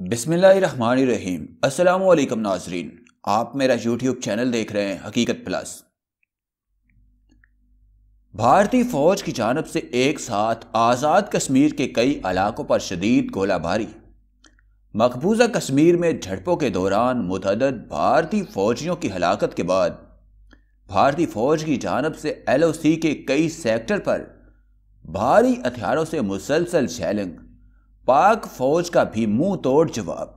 बिसमीम अल्लाम नाजरीन आप मेरा यूट्यूब चैनल देख रहे हैं हकीकत प्लस भारतीय फौज की जानब से एक साथ आज़ाद कश्मीर के कई इलाकों पर शदीद गोलाबारी मकबूजा कश्मीर में झड़पों के दौरान मुतद भारतीय फौजियों की हलाकत के बाद भारतीय फौज की जानब से एलओसी के कई सेक्टर पर भारी हथियारों से मुसलसल शैलंग पाक फौज का भी मुंह तोड़ जवाब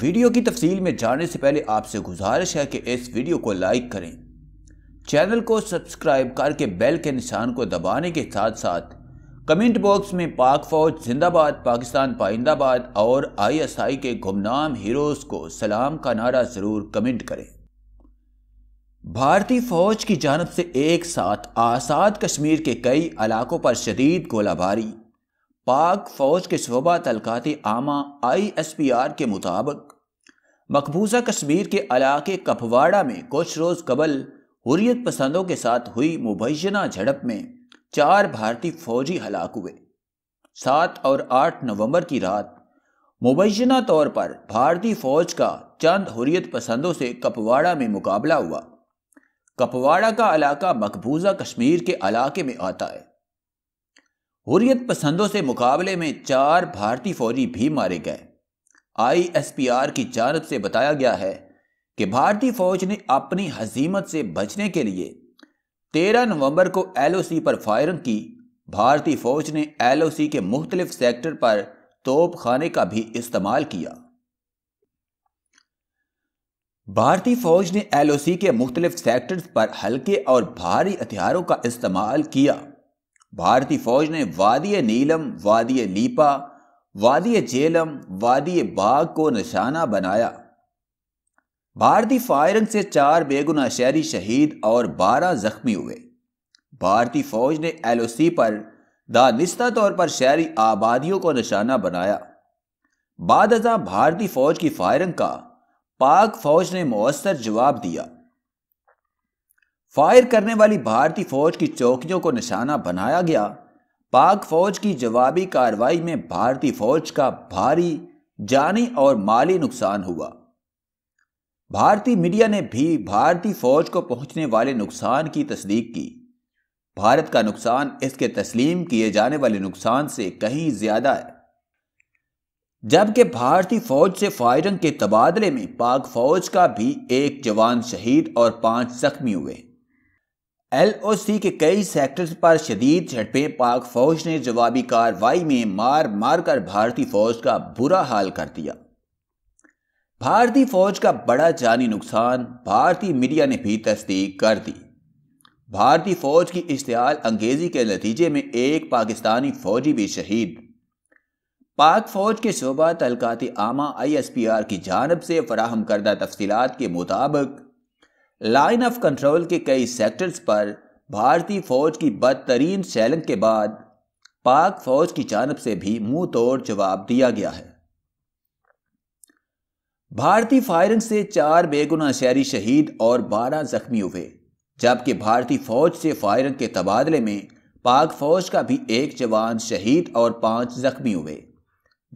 वीडियो की तफसील में जाने से पहले आपसे गुजारिश है कि इस वीडियो को लाइक करें चैनल को सब्सक्राइब करके बेल के निशान को दबाने के साथ साथ कमेंट बॉक्स में पाक फौज जिंदाबाद पाकिस्तान पाइंदाबाद और आईएसआई के गुमनाम हीरोज़ को सलाम का नारा ज़रूर कमेंट करें भारतीय फौज की जानब से एक साथ आसाद कश्मीर के कई इलाकों पर शदीद गोलाबारी पाक फौज के शोबा तलकात आमा आई एस पी आर के मुताबिक मकबूजा कश्मीर के इलाके कपवाड़ा में कुछ रोज़ कबल हुरियत पसंदों के साथ हुई मुबैना झड़प में चार भारतीय फौजी हलाक हुए सात और आठ नवंबर की रात मुबैना तौर पर भारतीय फौज का चंद हुरियत पसंदों से कपवाड़ा में मुकाबला हुआ कपवाड़ा का इलाका मकबूजा कश्मीर के इलाके में आता है हुरियत पसंदों से मुकाबले में चार भारतीय फौजी भी मारे गए आईएसपीआर की जानब से बताया गया है कि भारतीय फौज ने अपनी हजीमत से बचने के लिए 13 नवंबर को एलओसी पर फायरिंग की भारतीय फौज ने एलओसी के मुख्तलिफ सेक्टर पर तोप खाने का भी इस्तेमाल किया भारतीय फौज ने एलओसी के मुख्तलिफ सेक्टर्स पर हल्के और भारी हथियारों का इस्तेमाल किया भारतीय फौज ने वादिय नीलम वादिय लीपा वादिय जेलम वादिय बाग को निशाना बनाया भारतीय फायरिंग से चार बेगुना शहरी शहीद और बारह जख्मी हुए भारतीय फौज ने एलओसी पर दानिस्ता तौर पर शहरी आबादियों को निशाना बनाया बाद भारतीय फौज की फायरिंग का पाक फौज ने मौसर जवाब दिया फायर करने वाली भारतीय फौज की चौकियों को निशाना बनाया गया पाक फौज की जवाबी कार्रवाई में भारतीय फौज का भारी जानी और माली नुकसान हुआ भारतीय मीडिया ने भी भारतीय फौज को पहुंचने वाले नुकसान की तस्दीक की भारत का नुकसान इसके तस्लीम किए जाने वाले नुकसान से कहीं ज्यादा है जबकि भारतीय फौज से फायरिंग के तबादले में पाक फौज का भी एक जवान शहीद और पांच जख्मी हुए एल ओ सी के कई सेक्टर्स पर शदीद झटपें पाक फौज ने जवाबी कार्रवाई में मार मार कर भारतीय फौज का बुरा हाल कर दिया भारतीय फौज का बड़ा जानी नुकसान भारतीय मीडिया ने भी तस्दीक कर दी भारतीय फौज की इश्तेहाल अंगेजी के नतीजे में एक पाकिस्तानी फौजी भी शहीद पाक फौज के शोबा तलकाती आमा आई एस पी आर की जानब से फराहम करदा तफसीत के मुताबिक लाइन ऑफ कंट्रोल के कई सेक्टर्स पर भारतीय फौज की बदतरीन शैलंग के बाद पाक फौज की जानब से भी मुंह तोड़ जवाब दिया गया है भारतीय फायरिंग से चार बेगुना शहरी शहीद और बारह जख्मी हुए जबकि भारतीय फौज से फायरिंग के तबादले में पाक फौज का भी एक जवान शहीद और पांच जख्मी हुए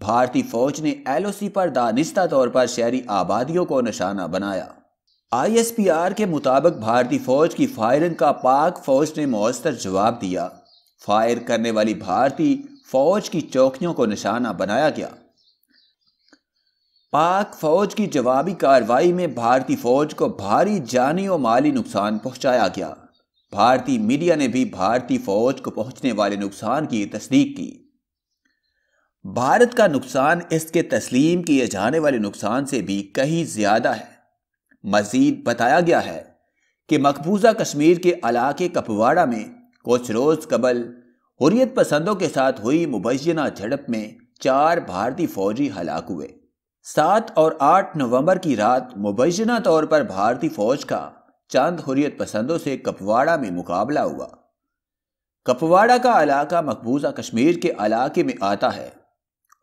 भारतीय फौज ने एलओसी पर दानिश्ता तौर पर शहरी आबादियों को निशाना बनाया आईएसपीआर के मुताबिक भारतीय फौज की फायरिंग का पाक फौज ने मौसर जवाब दिया फायर करने वाली भारतीय फौज की चौकियों को निशाना बनाया गया पाक फौज की जवाबी कार्रवाई में भारतीय फौज को भारी जानी और माली नुकसान पहुंचाया गया भारतीय मीडिया ने भी भारतीय फौज को पहुंचने वाले नुकसान की तस्दीक की भारत का नुकसान इसके तस्लीम किए जाने वाले नुकसान से भी कहीं ज्यादा है मजीद बताया गया है कि मकबूजा कश्मीर के इलाके कपवाड़ा में कुछ रोज़ कबल हुरियत पसंदों के साथ हुई मुबैना झड़प में चार भारतीय फौजी हलाक हुए सात और आठ नवंबर की रात मुबैना तौर पर भारतीय फौज का चंद हुरियत पसंदों से कपवाड़ा में मुकाबला हुआ कपवाड़ा का इलाका मकबूजा कश्मीर के इलाके में आता है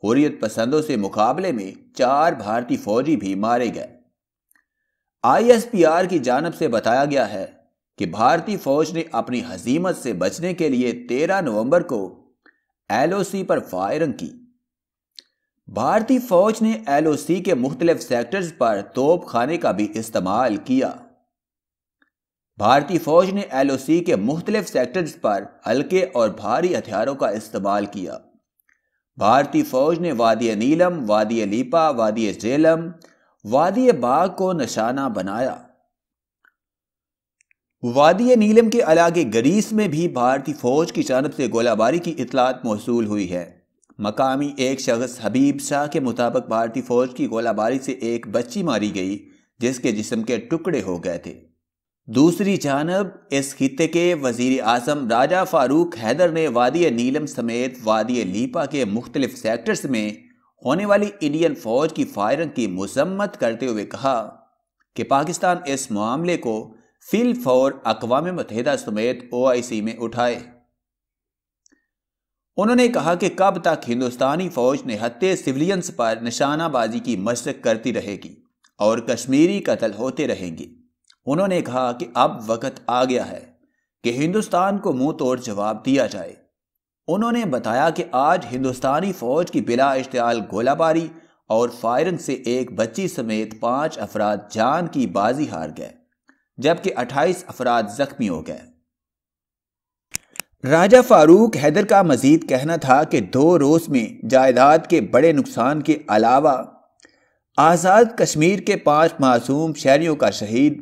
हुरियत पसंदों से मुकाबले में चार भारतीय फौजी भी मारे गए आईएसपीआर की जानब से बताया गया है कि भारतीय फौज ने अपनी हजीमत से बचने के लिए 13 नवंबर को एलओसी पर फायरिंग की भारतीय फौज ने एलओसी के मुख्तलिफ सेक्टर्स पर तोप खाने का भी इस्तेमाल किया भारतीय फौज ने एलओसी के मुख्तलिफ सेक्टर्स पर हल्के और भारी हथियारों का इस्तेमाल किया भारतीय फौज ने वादिया नीलम वादिया लीपा वादिया जेलम वादी बाग को निशाना बनाया वादी नीलम के अलागे गरीस में भी भारतीय फौज की जानब से गोलाबारी की इतलात मौसू हुई है मकामी एक शख्स हबीब शाह के मुताबिक भारतीय फौज की गोलाबारी से एक बच्ची मारी गई जिसके जिसम के टुकड़े हो गए थे दूसरी जानब इस खत्े के वजीर अजम राजा फारूक हैदर ने वादी नीलम समेत वादी लीपा के मुख्तलिफ सेक्टर्स में होने वाली इंडियन फौज की फायरिंग की मजम्मत करते हुए कहा कि पाकिस्तान इस मामले को फिल फौर अकवा मतहदा समेत सी में उठाए उन्होंने कहा कि कब तक हिंदुस्तानी फौज निहत्ते सिविलियंस पर निशानाबाजी की मशक करती रहेगी और कश्मीरी कत्ल होते रहेंगे उन्होंने कहा कि अब वक्त आ गया है कि हिंदुस्तान को मुंह तोड़ जवाब दिया जाए उन्होंने बताया कि आज हिंदुस्तानी फौज की बिला इश्तियाल गोलाबारी और फायरिंग से एक बच्ची समेत पाँच अफराद जान की बाजी हार गए जबकि अट्ठाईस अफराद जख्मी हो गए राजा फारूक हैदर का मजीद कहना था कि दो रोज में जायदाद के बड़े नुकसान के अलावा आज़ाद कश्मीर के पांच मासूम शहरीों का शहीद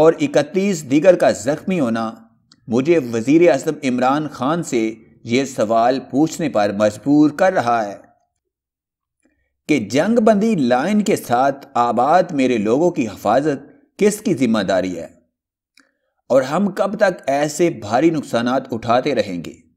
और इकतीस दीगर का ज़ख्मी होना मुझे वज़ी अजम इमरान खान से ये सवाल पूछने पर मजबूर कर रहा है कि जंग बंदी लाइन के साथ आबाद मेरे लोगों की हिफाजत किसकी जिम्मेदारी है और हम कब तक ऐसे भारी नुकसान उठाते रहेंगे